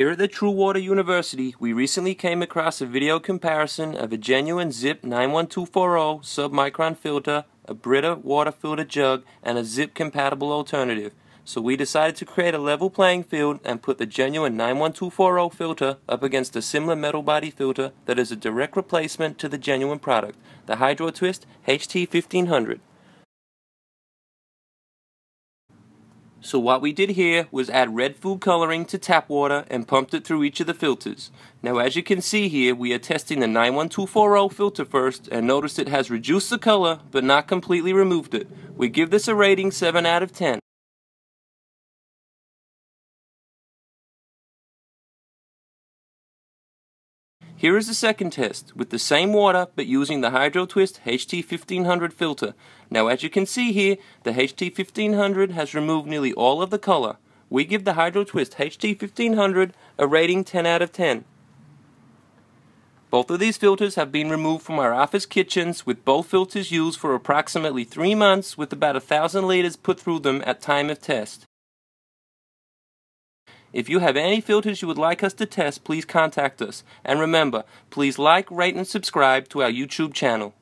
Here at the Water University, we recently came across a video comparison of a genuine ZIP 91240 submicron filter, a Brita water filter jug, and a ZIP compatible alternative. So we decided to create a level playing field and put the genuine 91240 filter up against a similar metal body filter that is a direct replacement to the genuine product, the Hydro Twist HT1500. So what we did here was add red food coloring to tap water and pumped it through each of the filters. Now as you can see here, we are testing the 91240 filter first and notice it has reduced the color but not completely removed it. We give this a rating 7 out of 10. Here is the second test, with the same water but using the Hydro Twist HT1500 filter. Now as you can see here, the HT1500 has removed nearly all of the color. We give the Hydro Twist HT1500 a rating 10 out of 10. Both of these filters have been removed from our office kitchens with both filters used for approximately 3 months with about a thousand liters put through them at time of test. If you have any filters you would like us to test, please contact us. And remember, please like, rate, and subscribe to our YouTube channel.